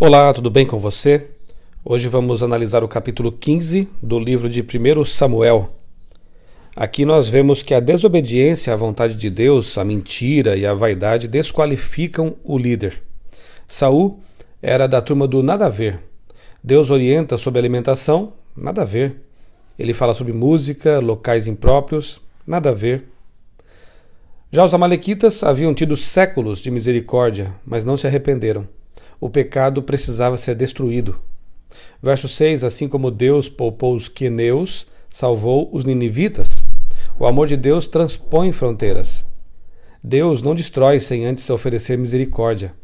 Olá, tudo bem com você? Hoje vamos analisar o capítulo 15 do livro de 1 Samuel. Aqui nós vemos que a desobediência à vontade de Deus, a mentira e a vaidade desqualificam o líder. Saul era da turma do nada a ver. Deus orienta sobre alimentação, nada a ver. Ele fala sobre música, locais impróprios, nada a ver. Já os amalequitas haviam tido séculos de misericórdia, mas não se arrependeram o pecado precisava ser destruído. Verso 6: Assim como Deus poupou os queneus, salvou os ninivitas. O amor de Deus transpõe fronteiras. Deus não destrói sem antes oferecer misericórdia.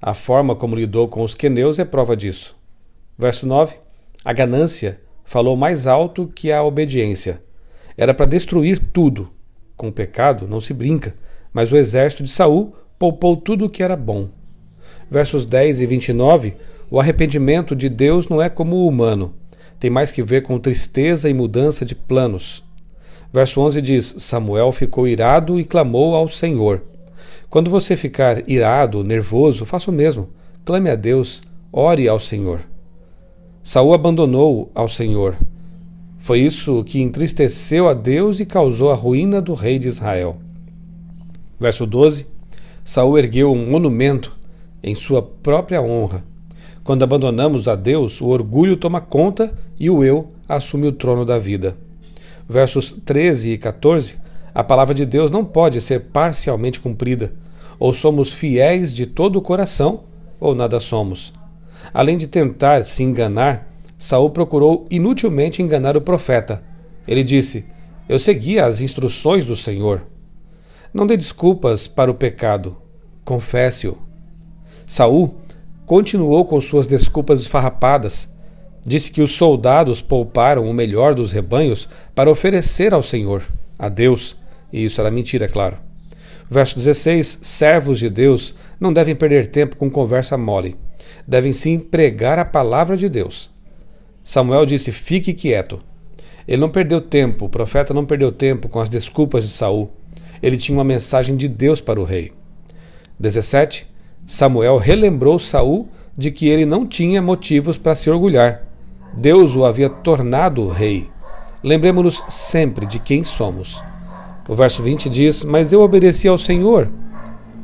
A forma como lidou com os queneus é prova disso. Verso 9: A ganância falou mais alto que a obediência. Era para destruir tudo. Com o pecado não se brinca, mas o exército de Saul poupou tudo o que era bom versos 10 e 29, o arrependimento de Deus não é como o humano, tem mais que ver com tristeza e mudança de planos. Verso 11 diz: Samuel ficou irado e clamou ao Senhor. Quando você ficar irado, nervoso, faça o mesmo. Clame a Deus, ore ao Senhor. Saul abandonou ao Senhor. Foi isso que entristeceu a Deus e causou a ruína do rei de Israel. Verso 12: Saul ergueu um monumento em sua própria honra. Quando abandonamos a Deus, o orgulho toma conta e o eu assume o trono da vida. Versos 13 e 14, a palavra de Deus não pode ser parcialmente cumprida. Ou somos fiéis de todo o coração, ou nada somos. Além de tentar se enganar, Saul procurou inutilmente enganar o profeta. Ele disse: Eu segui as instruções do Senhor. Não dê desculpas para o pecado, confesse-o. Saul continuou com suas desculpas esfarrapadas. Disse que os soldados pouparam o melhor dos rebanhos para oferecer ao Senhor, a Deus, e isso era mentira, claro. Verso 16: Servos de Deus não devem perder tempo com conversa mole, devem sim pregar a palavra de Deus. Samuel disse: Fique quieto. Ele não perdeu tempo, o profeta não perdeu tempo com as desculpas de Saul. Ele tinha uma mensagem de Deus para o rei. 17. Samuel relembrou Saul de que ele não tinha motivos para se orgulhar. Deus o havia tornado rei. Lembremos-nos sempre de quem somos. O verso 20 diz: Mas eu obedeci ao Senhor.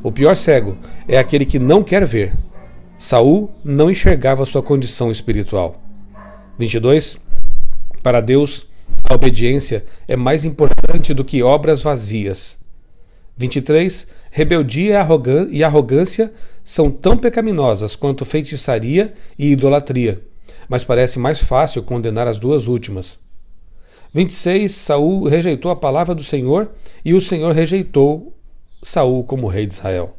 O pior cego é aquele que não quer ver. Saul não enxergava sua condição espiritual. 22. Para Deus, a obediência é mais importante do que obras vazias. 23. Rebeldia e arrogância são tão pecaminosas quanto feitiçaria e idolatria, mas parece mais fácil condenar as duas últimas. 26. Saul rejeitou a palavra do Senhor e o Senhor rejeitou Saul como rei de Israel.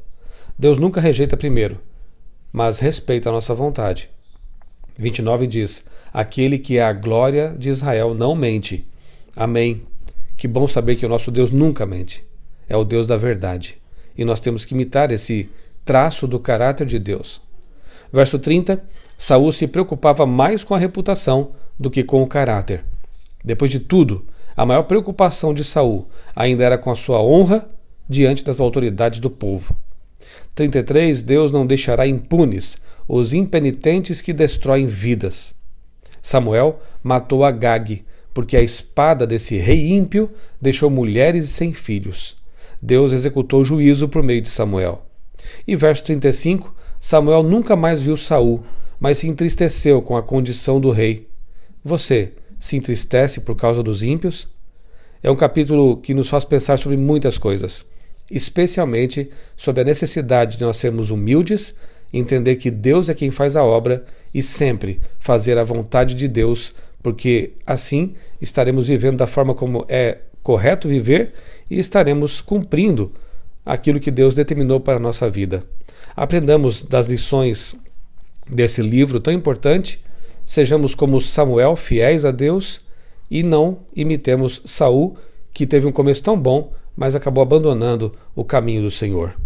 Deus nunca rejeita primeiro, mas respeita a nossa vontade. 29 diz: Aquele que é a glória de Israel não mente. Amém. Que bom saber que o nosso Deus nunca mente é o Deus da verdade. E nós temos que imitar esse traço do caráter de Deus. Verso 30: Saul se preocupava mais com a reputação do que com o caráter. Depois de tudo, a maior preocupação de Saul ainda era com a sua honra diante das autoridades do povo. 33 Deus não deixará impunes os impenitentes que destroem vidas. Samuel matou Agag, porque a espada desse rei ímpio deixou mulheres sem filhos. Deus executou juízo por meio de Samuel. E verso 35, Samuel nunca mais viu Saul, mas se entristeceu com a condição do rei. Você se entristece por causa dos ímpios? É um capítulo que nos faz pensar sobre muitas coisas, especialmente sobre a necessidade de nós sermos humildes, entender que Deus é quem faz a obra e sempre fazer a vontade de Deus, porque assim estaremos vivendo da forma como é correto viver e estaremos cumprindo aquilo que Deus determinou para a nossa vida. Aprendamos das lições desse livro tão importante, sejamos como Samuel, fiéis a Deus, e não imitemos Saul, que teve um começo tão bom, mas acabou abandonando o caminho do Senhor.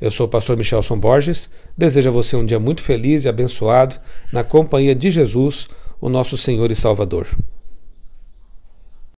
Eu sou o pastor Michelson Borges, desejo a você um dia muito feliz e abençoado na companhia de Jesus, o nosso Senhor e Salvador.